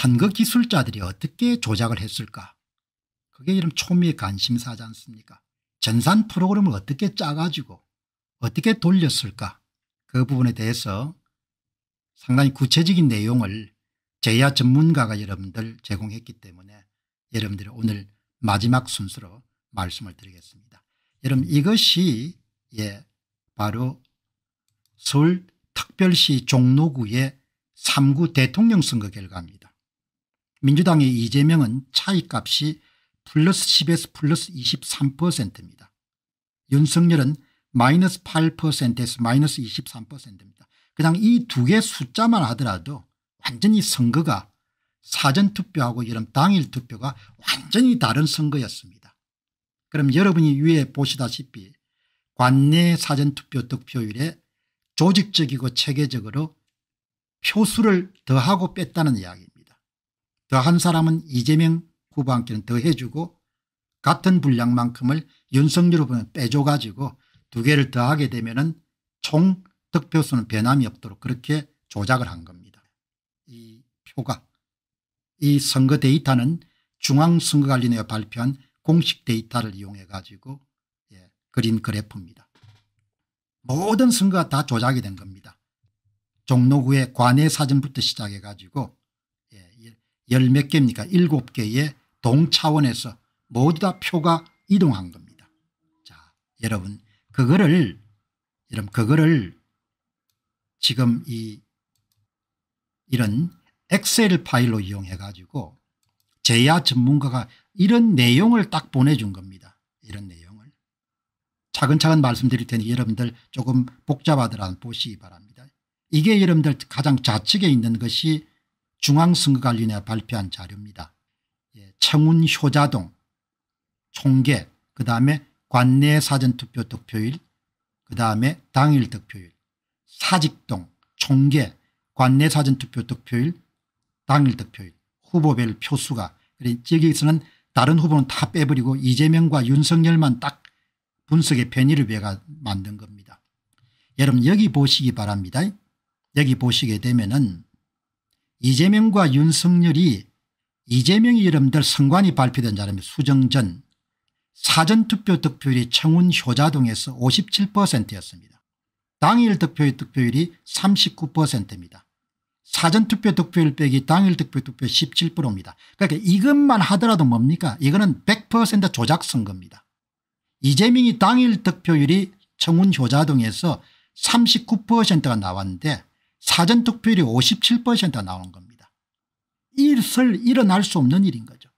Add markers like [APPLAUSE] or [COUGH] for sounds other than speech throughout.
선거 기술자들이 어떻게 조작을 했을까 그게 이런 초미의 관심사지 않습니까 전산 프로그램을 어떻게 짜가지고 어떻게 돌렸을까 그 부분에 대해서 상당히 구체적인 내용을 제야 전문가가 여러분들 제공했기 때문에 여러분들이 오늘 마지막 순서로 말씀을 드리겠습니다. 여러분 이것이 예 바로 서울 특별시 종로구의 3구 대통령 선거 결과입니다. 민주당의 이재명은 차이값이 플러스 10에서 플러스 23%입니다. 윤석열은 마이너스 8%에서 마이너스 23%입니다. 그냥 이 두 개 숫자만 하더라도 완전히 선거가 사전투표하고 이런 당일투표가 완전히 다른 선거였습니다. 그럼 여러분이 위에 보시다시피 관내 사전투표 득표율에 조직적이고 체계적으로 표수를 더하고 뺐다는 이야기 더한 사람은 이재명 후보한테는 더 해주고 같은 분량만큼을 윤석열 후보는 빼줘가지고 두 개를 더하게 되면 은총 득표수는 변함이 없도록 그렇게 조작을 한 겁니다. 이 표가 이 선거 데이터는 중앙선거관리위원회 발표한 공식 데이터를 이용해 가지고 예, 그린 그래프입니다. 모든 선거가 다 조작이 된 겁니다. 종로구의 관외 사진부터 시작해 가지고 열몇 개입니까 일곱 개의 동차원에서 모두 다 표가 이동한 겁니다. 자 여러분 그거를 여러분 그거를 지금 이 이런 엑셀 파일로 이용해 가지고 제야 전문가가 이런 내용을 딱 보내준 겁니다. 이런 내용을 차근차근 말씀드릴 테니 여러분들 조금 복잡하더라도 보시기 바랍니다. 이게 여러분들 가장 좌측에 있는 것이 중앙선거관리위원회 발표한 자료입니다. 예, 청운 효자동 총계 그 다음에 관내 사전투표 득표일 그 다음에 당일 득표일 사직동 총계 관내 사전투표 득표일 당일 득표일 후보별 표수가 여기서는 다른 후보는 다 빼버리고 이재명과 윤석열만 딱 분석의 편의를 위해 만든 겁니다. 여러분 여기 보시기 바랍니다. 여기 보시게 되면은 이재명과 윤석열이 이재명이 이름들 선관위 발표된 자람이 수정전 사전투표 득표율이 청운 효자동에서 57%였습니다. 당일 득표의 득표율이 39%입니다. 사전투표 득표율 빼기 당일 득표 득표 17%입니다. 그러니까 이것만 하더라도 뭡니까 이거는 100% 조작선거입니다. 이재명이 당일 득표율이 청운 효자동에서 39%가 나왔는데 사전투표율이 57% 나오는 겁니다. 이슬 일어날 수 없는 일인 거죠.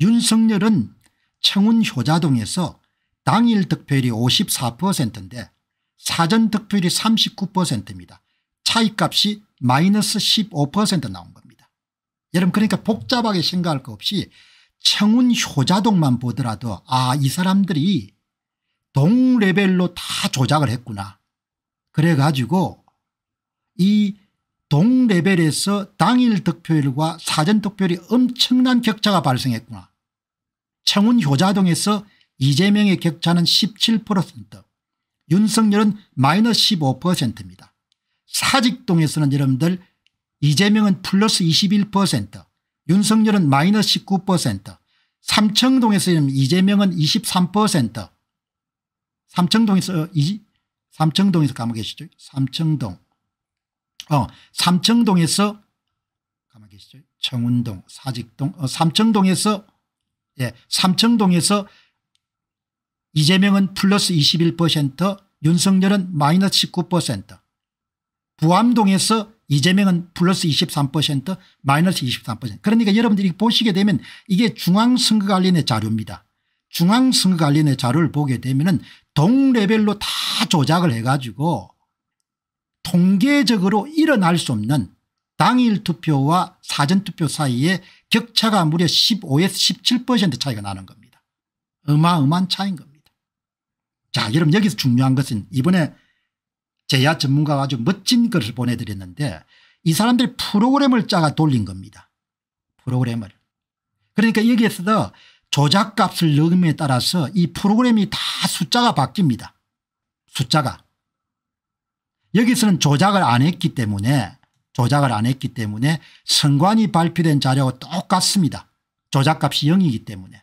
윤석열은 청운 효자동에서 당일 득표율이 54%인데 사전 득표율이 39%입니다. 차이값이 마이너스 15% 나온 겁니다. 여러분 그러니까 복잡하게 생각할 것 없이 청운 효자동만 보더라도 아 이 사람들이 동 레벨로 다 조작을 했구나. 그래가지고 이 동레벨에서 당일 득표율과 사전 득표율이 엄청난 격차가 발생했구나. 청운 효자동에서 이재명의 격차는 17% 윤석열은 마이너스 15%입니다. 사직동에서는 여러분들 이재명은 플러스 21% 윤석열은 마이너스 19% 삼청동에서는 이재명은 23% 삼청동에서 이, 삼청동에서 감옥 계시죠. 삼청동 어, 삼청동에서 가만 계시죠. 청운동, 사직동, 어, 삼청동에서 예, 삼청동에서 이재명은 플러스 21%, 윤석열은 마이너스 19%. 부암동에서 이재명은 플러스 23% 마이너스 23% 그러니까 여러분들이 보시게 되면 이게 중앙선거관리의 자료입니다. 중앙선거관리의 자료를 보게 되면 동레벨로 다 조작을 해가지고 통계적으로 일어날 수 없는 당일 투표와 사전투표 사이에 격차가 무려 15에서 17% 차이가 나는 겁니다. 어마어마한 차이인 겁니다. 자 여러분 여기서 중요한 것은 이번에 제야 전문가가 아주 멋진 글을 보내드렸는데 이 사람들이 프로그램을 짜가 돌린 겁니다. 프로그램을. 그러니까 여기에서도 조작값을 넣음에 따라서 이 프로그램이 다 숫자가 바뀝니다. 숫자가. 여기서는 조작을 안 했기 때문에 조작을 안 했기 때문에 선관위 발표된 자료와 똑같습니다. 조작값이 0이기 때문에.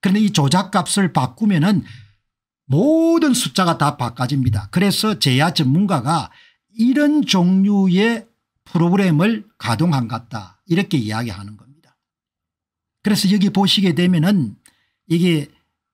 그런데 이 조작값을 바꾸면 은 모든 숫자가 다 바꿔집니다. 그래서 제야 전문가가 이런 종류의 프로그램을 가동한 것 같다 이렇게 이야기하는 겁니다. 그래서 여기 보시게 되면 은 이게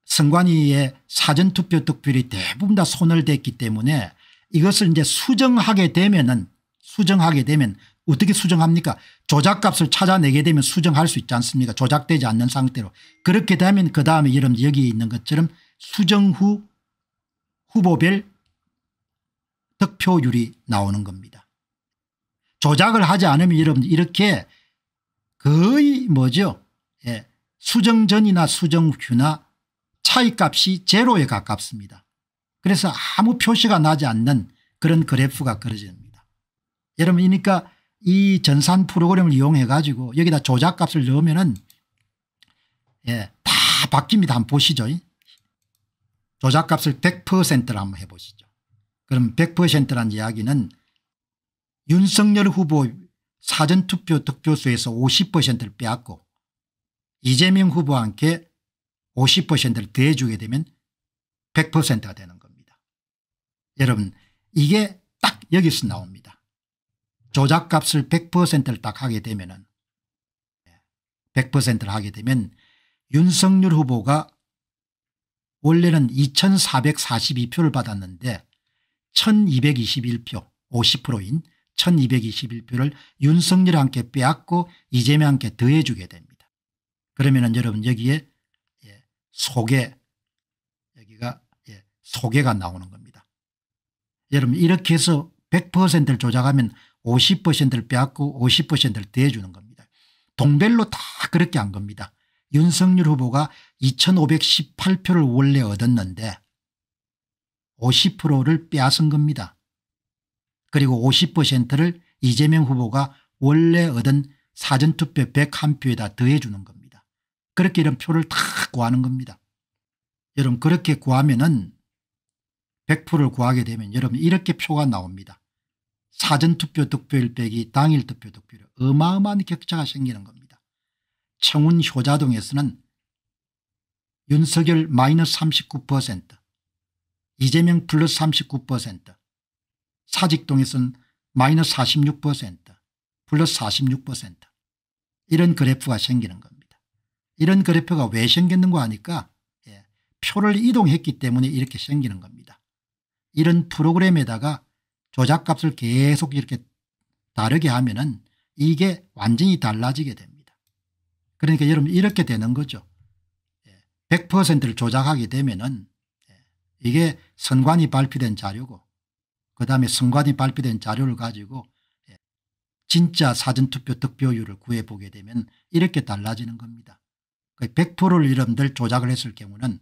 선관위의 사전투표 득표율이 대부분 다 손을 댔기 때문에 이것을 이제 수정하게 되면은 수정하게 되면 어떻게 수정합니까 조작값을 찾아내게 되면 수정할 수 있지 않습니까 조작되지 않는 상태로 그렇게 되면 그 다음에 여러분 여기 있는 것처럼 수정 후 후보별 득표율이 나오는 겁니다. 조작을 하지 않으면 여러분 이렇게 거의 뭐죠 예. 수정전이나 수정후나 차이값이 제로에 가깝습니다. 그래서 아무 표시가 나지 않는 그런 그래프가 그려집니다. 여러분 그러니까 이 전산 프로그램을 이용해 가지고 여기다 조작값을 넣으면은 예, 바뀝니다. 한번 보시죠. 조작값을 100%를 한번 해보시죠. 그럼 100%란 이야기는 윤석열 후보 사전투표 득표수에서 50%를 빼앗고 이재명 후보와 함께 50%를 대주게 되면 100%가 되는 여러분 이게 딱 여기서 나옵니다. 조작값을 100%를 딱 하게 되면 100%를 하게 되면 윤석열 후보가 원래는 2442표를 받았는데 1221표 50%인 1221표를 윤석열과 함 빼앗고 이재명과 함 더해 주게 됩니다. 그러면 은 여러분 여기에 소개 예, 여기가 소개가 예, 나오는 겁니다. 여러분 이렇게 해서 100%를 조작하면 50%를 빼앗고 50%를 대주는 겁니다. 동별로 다 그렇게 한 겁니다. 윤석열 후보가 2518표를 원래 얻었는데 50%를 빼앗은 겁니다. 그리고 50%를 이재명 후보가 원래 얻은 사전투표 101표에다 더해주는 겁니다. 그렇게 이런 표를 다 구하는 겁니다. 여러분 그렇게 구하면 은 100%를 구하게 되면 여러분 이렇게 표가 나옵니다. 사전투표 득표율 빼기 당일 투표 득표율 어마어마한 격차가 생기는 겁니다. 청운 효자동에서는 윤석열 마이너스 39% 이재명 플러스 39% 사직동에서는 마이너스 46% 플러스 46% 이런 그래프가 생기는 겁니다. 이런 그래프가 왜 생겼는가 하니까 예, 표를 이동했기 때문에 이렇게 생기는 겁니다. 이런 프로그램에다가 조작값을 계속 이렇게 다르게 하면 은 이게 완전히 달라지게 됩니다. 그러니까 여러분 이렇게 되는 거죠. 100%를 예, 조작하게 되면 은 예, 이게 선관위 발표된 자료고 그 다음에 선관위 발표된 자료를 가지고 예, 진짜 사전투표 득표율을 구해보게 되면 이렇게 달라지는 겁니다. 100%를 그 여러분들 조작을 했을 경우는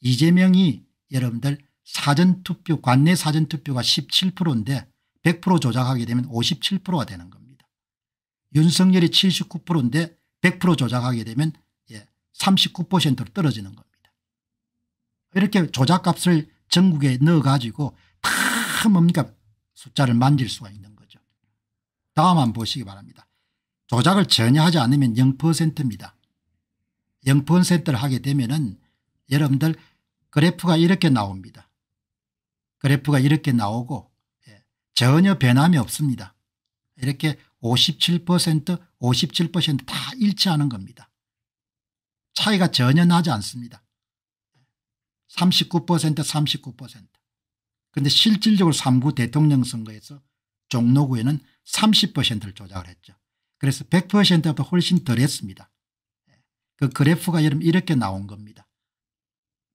이재명이 여러분들 사전투표 관내 사전투표가 17%인데 100% 조작하게 되면 57%가 되는 겁니다. 윤석열이 79%인데 100% 조작하게 되면 39%로 예, 떨어지는 겁니다. 이렇게 조작값을 전국에 넣어가지고 다 뭡니까 숫자를 만질 수가 있는 거죠. 다음 한번 보시기 바랍니다. 조작을 전혀 하지 않으면 0%입니다. 0%를 하게 되면 은 여러분들 그래프가 이렇게 나옵니다. 그래프가 이렇게 나오고 예, 전혀 변함이 없습니다. 이렇게 57% 57%다 일치하는 겁니다. 차이가 전혀 나지 않습니다. 39% 39% 근데 실질적으로 3구 대통령 선거에서 종로구에는 30%를 조작을 했죠. 그래서 100%보다 훨씬 덜 했습니다. 예, 그 그래프가 여러분 이렇게 나온 겁니다.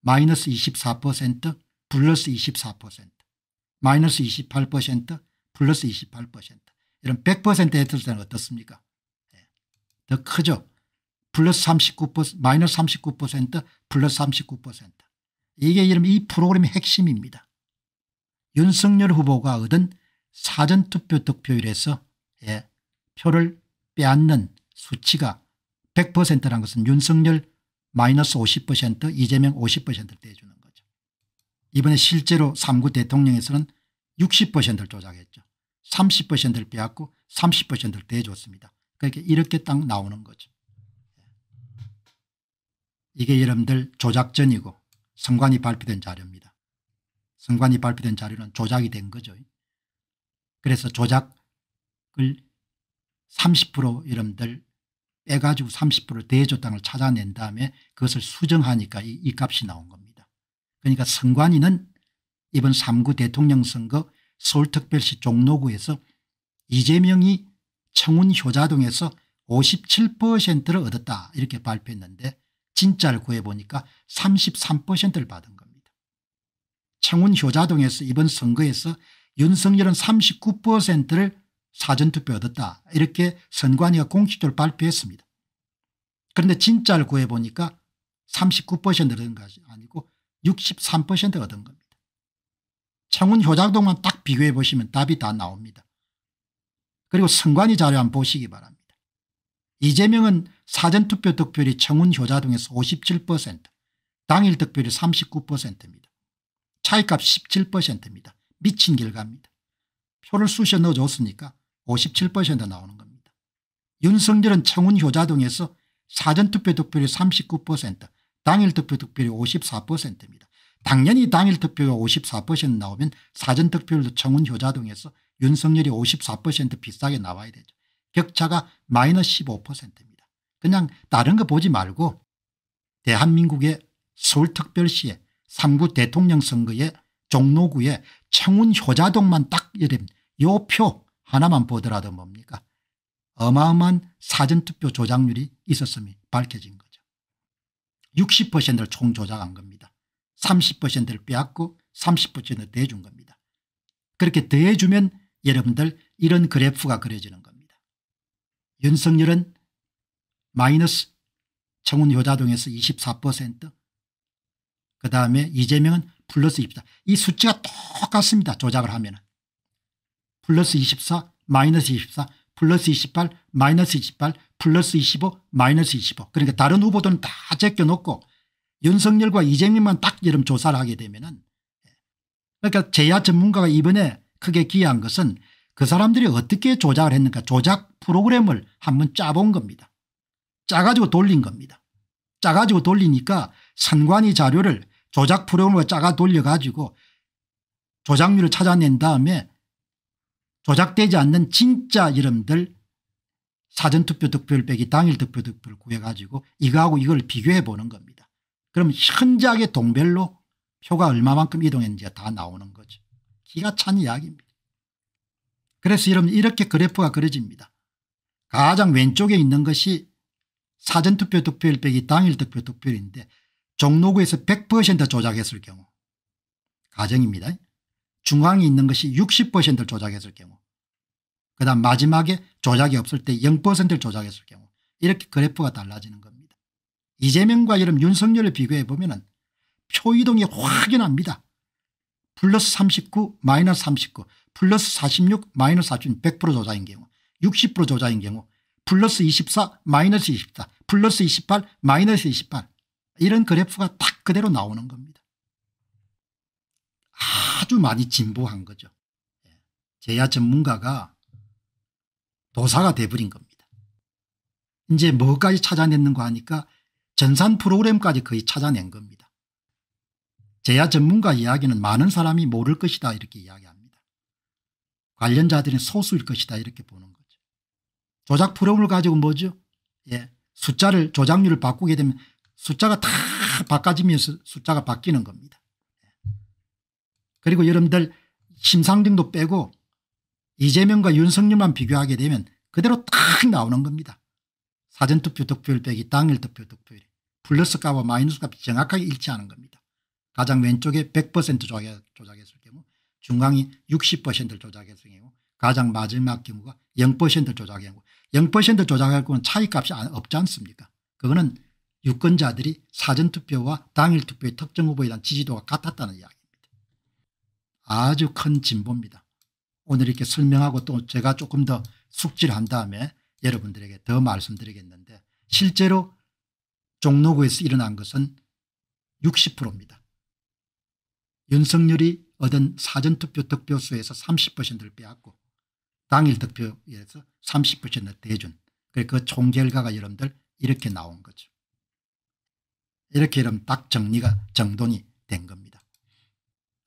마이너스 24% 플러스 24%, 마이너스 28%, 플러스 28%. 이런 100% 했을 때는 어떻습니까? 예, 더 크죠. 플러스 39%, 마이너스 39%, 플러스 39%. 이게 이름 이 프로그램의 핵심입니다. 윤석열 후보가 얻은 사전투표 득표율에서 예, 표를 빼앗는 수치가 100%라는 것은 윤석열 마이너스 50% 이재명 50%를 떼주는 이번에 실제로 3구 대통령에서는 60%를 조작했죠. 30%를 빼앗고 30%를 대줬습니다. 그러니까 이렇게 딱 나오는 거죠. 이게 여러분들 조작전이고 선관위 발표된 자료입니다. 선관위 발표된 자료는 조작이 된 거죠. 그래서 조작을 30% 여러분들 빼가지고 30%를 대조당걸 찾아낸 다음에 그것을 수정하니까 이, 이 값이 나온 겁니다. 그러니까 선관위는 이번 3구 대통령 선거 서울특별시 종로구에서 이재명이 청운 효자동에서 57%를 얻었다 이렇게 발표했는데 진짜를 구해보니까 33%를 받은 겁니다. 청운 효자동에서 이번 선거에서 윤석열은 39%를 사전투표 얻었다 이렇게 선관위가 공식적으로 발표했습니다. 그런데 진짜를 구해보니까 39%를 얻은 것이 아니고 63%가 든 겁니다. 창원 효작동만 딱 비교해 보시면 답이 다 나옵니다. 그리고 선관위 자료 한번 보시기 바랍니다. 이재명은 사전투표 득표율이 청운 효자동에서 57% 당일 득표율이 39%입니다. 차이값 17%입니다. 미친 결과입니다. 표를 쑤셔 넣어줬으니까 57% 나오는 겁니다. 윤석열은 청운 효자동에서 사전투표 득표율이 당일 투표 득표율이 54%입니다. 당연히 당일 투표가54% 나오면 사전 득표율도 청운 효자동에서 윤석열이 54% 비싸게 나와야 되죠. 격차가 마이너스 15%입니다. 그냥 다른 거 보지 말고 대한민국의 서울특별시의 3구 대통령 선거에 종로구의 청운 효자동만 딱 이름 요표 하나만 보더라도 뭡니까 어마어마한 사전투표 조작률이 있었음이 밝혀진 거죠. 60%를 총조작한 겁니다. 30%를 빼앗고 30%를 대준 겁니다. 그렇게 대해주면 여러분들 이런 그래프가 그려지는 겁니다. 윤석열은 마이너스 청운 효자동에서 24%그 다음에 이재명은 플러스 24. 이숫자가 똑같습니다. 조작을 하면 은 플러스 24 마이너스 24 플러스 28 마이너스 28 플러스 25 마이너스 25 그러니까 다른 후보들은 다 제껴놓고 윤석열과 이재명만 딱 여름 조사를 하게 되면 은 예. 그러니까 제야 전문가가 이번에 크게 기여한 것은 그 사람들이 어떻게 조작을 했는가 조작 프로그램을 한번 짜본 겁니다. 짜가지고 돌린 겁니다. 짜가지고 돌리니까 선관위 자료를 조작 프로그램을 짜가 돌려가지고 조작률을 찾아낸 다음에 조작되지 않는 진짜 이름들 사전투표 득표율빼기 당일 득표 득표를 구해가지고 이거하고 이걸 비교해 보는 겁니다. 그럼 현저하게 동별로 표가 얼마만큼 이동했는지가 다 나오는 거죠. 기가 찬 이야기입니다. 그래서 여러분 이렇게 그래프가 그려집니다. 가장 왼쪽에 있는 것이 사전투표 득표율 빼기 당일 득표 득표율인데 종로구에서 100% 조작했을 경우 가정입니다. 중앙이 있는 것이 60%를 조작했을 경우 그 다음 마지막에 조작이 없을 때 0%를 조작했을 경우 이렇게 그래프가 달라지는 겁니다. 이재명과 이름 윤석열을 비교해보면 표이동이 확연합니다. 플러스 39 마이너스 39 플러스 46 마이너스 46 100% 조작인 경우 60% 조작인 경우 플러스 24 마이너스 24 플러스 28 마이너스 28 이런 그래프가 딱 그대로 나오는 겁니다. 아주 많이 진보한 거죠. 예. 제야 전문가가 도사가 돼버린 겁니다. 이제 뭐까지 찾아냈는가 하니까 전산 프로그램까지 거의 찾아낸 겁니다. 제야 전문가 이야기는 많은 사람이 모를 것이다 이렇게 이야기합니다. 관련자들은 소수일 것이다 이렇게 보는 거죠. 조작 프로그램을 가지고 뭐죠? 예, 숫자를 조작률을 바꾸게 되면 숫자가 다 바꿔지면서 숫자가 바뀌는 겁니다. 그리고 여러분들 심상정도 빼고 이재명과 윤석열만 비교하게 되면 그대로 딱 나오는 겁니다. 사전투표 득표율 빼기 당일 투표 득표율 플러스 값과 마이너스 값이 정확하게 일치하는 겁니다. 가장 왼쪽에 100% 조작했을 경우 중앙이 60%를 조작했을 경우 가장 마지막 경우가 0% 조작의 경우 0% 조작할 경우는 차이값이 없지 않습니까 그거는 유권자들이 사전투표와 당일투표의 특정 후보에 대한 지지도가 같았다는 이야기 아주 큰 진보입니다. 오늘 이렇게 설명하고 또 제가 조금 더 숙지를 한 다음에 여러분들에게 더 말씀드리겠는데 실제로 종로구에서 일어난 것은 60%입니다. 윤석열이 얻은 사전투표 득표수에서 30%를 빼앗고 당일 득표에서 30%를 대준 그 총결과가 여러분들 이렇게 나온 거죠. 이렇게 이러면 딱 정리가 정돈이 된 겁니다.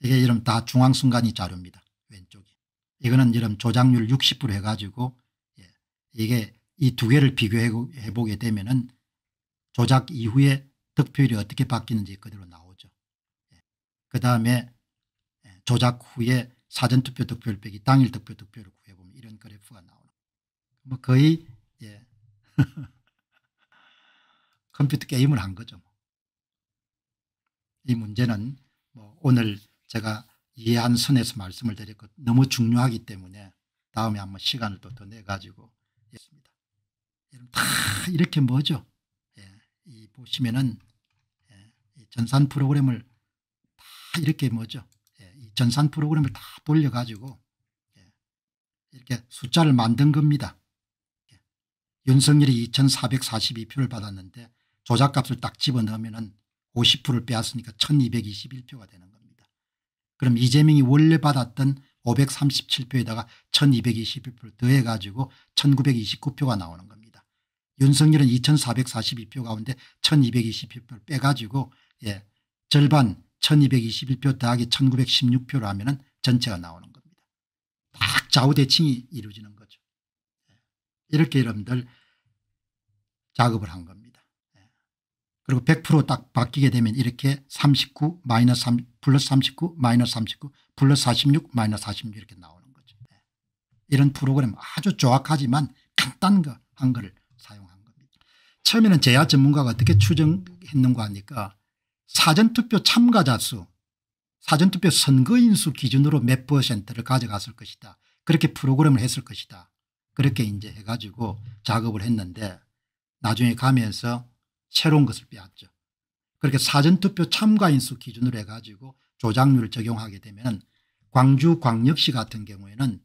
이게 이름 다 중앙순간이 자릅니다 왼쪽이. 이거는 이름 조작률 60% 해가지고 예. 이게 이 두 개를 비교해 보게 되면은 조작 이후에 득표율이 어떻게 바뀌는지 그대로 나오죠. 예. 그 다음에 예, 조작 후에 사전투표 득표율 빼기 당일 득표 득표율을 구해보면 이런 그래프가 나오는 뭐 거의 예. [LAUGHS] 컴퓨터 게임을 한 거죠. 뭐. 이 문제는 뭐 오늘 제가 이해한 선에서 말씀을 드렸고 너무 중요하기 때문에 다음에 한번 시간을 또 더 내가지고 했습니다. 다 이렇게 뭐죠? 예, 이 보시면은 예, 이 전산 프로그램을 다 이렇게 뭐죠? 예, 이 전산 프로그램을 다 돌려가지고 예, 이렇게 숫자를 만든 겁니다. 윤석열이 예, 2442표를 받았는데 조작값을 딱 집어넣으면 5 0를 빼앗으니까 1221표가 되는 겁니다. 그럼 이재명이 원래 받았던 537표에다가 1221표를 더해 가지고 1929표가 나오는 겁니다. 윤석열은 2442표 가운데 1220표를 빼 가지고 예, 절반 1221표 더하기 1916표로 하면 은 전체가 나오는 겁니다. 딱 좌우대칭이 이루어지는 거죠. 예. 이렇게 여러분들 작업을 한 겁니다. 그리고 100%딱 바뀌게 되면 이렇게 39마이너3 플러스 39 마이너스 39 플러스 46 마이너스 46 이렇게 나오는 거죠. 네. 이런 프로그램 아주 조악하지만 간단한 거를 사용한 겁니다. 처음에는 제야 전문가가 어떻게 추정했는가 하니까 사전투표 참가자 수 사전투표 선거인 수 기준으로 몇 퍼센트를 가져갔을 것이다. 그렇게 프로그램을 했을 것이다. 그렇게 이제 해가지고 작업을 했는데 나중에 가면서 새로운 것을 빼앗죠. 그렇게 사전투표 참가인수 기준으로 해가지고 조작률을 적용하게 되면 광주광역시 같은 경우에는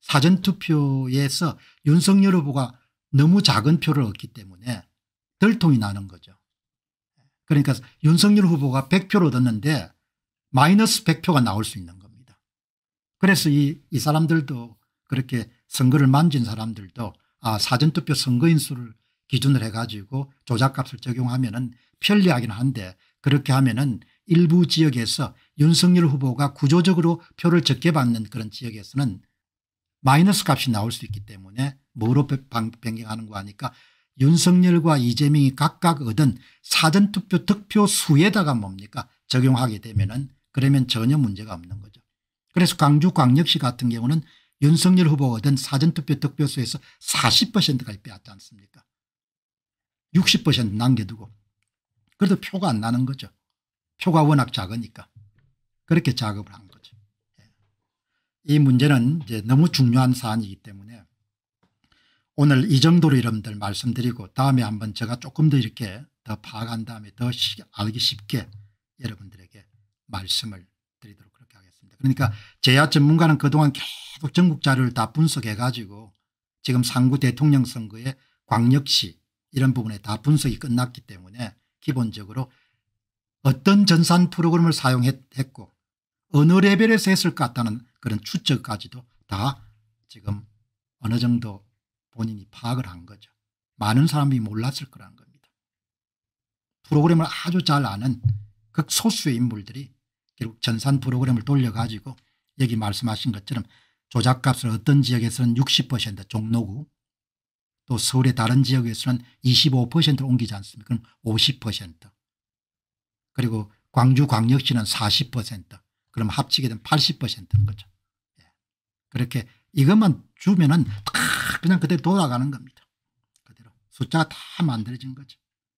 사전투표에서 윤석열 후보가 너무 작은 표를 얻기 때문에 덜통이 나는 거죠. 그러니까 윤석열 후보가 100표를 얻었는데 마이너스 100표가 나올 수 있는 겁니다. 그래서 이, 이 사람들도 그렇게 선거를 만진 사람들도 아 사전투표 선거인수를 기준을 해가지고 조작값을 적용하면 은 편리하긴 한데 그렇게 하면 은 일부 지역에서 윤석열 후보가 구조적으로 표를 적게 받는 그런 지역에서는 마이너스 값이 나올 수 있기 때문에 뭐로 변경하는 거 하니까 윤석열과 이재명이 각각 얻은 사전투표 득표 수에다가 뭡니까 적용하게 되면 은 그러면 전혀 문제가 없는 거죠. 그래서 광주광역시 같은 경우는 윤석열 후보 얻은 사전투표 득표수에서 40%까지 빼앗지 않습니까 60% 남겨두고 그래도 표가 안 나는 거죠. 표가 워낙 작으니까 그렇게 작업을 한 거죠. 예. 이 문제는 이제 너무 중요한 사안이기 때문에 오늘 이 정도로 여러분들 말씀드리고 다음에 한번 제가 조금 더 이렇게 더 파악한 다음에 더 알기 쉽게 여러분들에게 말씀을 드리도록 그렇게 하겠습니다. 그러니까 제야 전문가는 그동안 계속 전국 자료를 다 분석해 가지고 지금 상구 대통령 선거에 광역시 이런 부분에 다 분석이 끝났기 때문에 기본적으로 어떤 전산 프로그램을 사용했고 어느 레벨에서 했을 것 같다는 그런 추측까지도 다 지금 어느 정도 본인이 파악을 한 거죠. 많은 사람이 몰랐을 거란 겁니다. 프로그램을 아주 잘 아는 극소수의 인물들이 결국 전산 프로그램을 돌려가지고 여기 말씀하신 것처럼 조작값을 어떤 지역에서는 60% 종로구 또 서울의 다른 지역에서는 25%를 옮기지 않습니까 그럼 50% 그리고 광주광역시는 40% 그럼 합치게 되면 80%인 거죠. 예. 그렇게 이것만 주면은 다 그냥 그대로 돌아가는 겁니다. 그대로 숫자가 다 만들어진 거죠.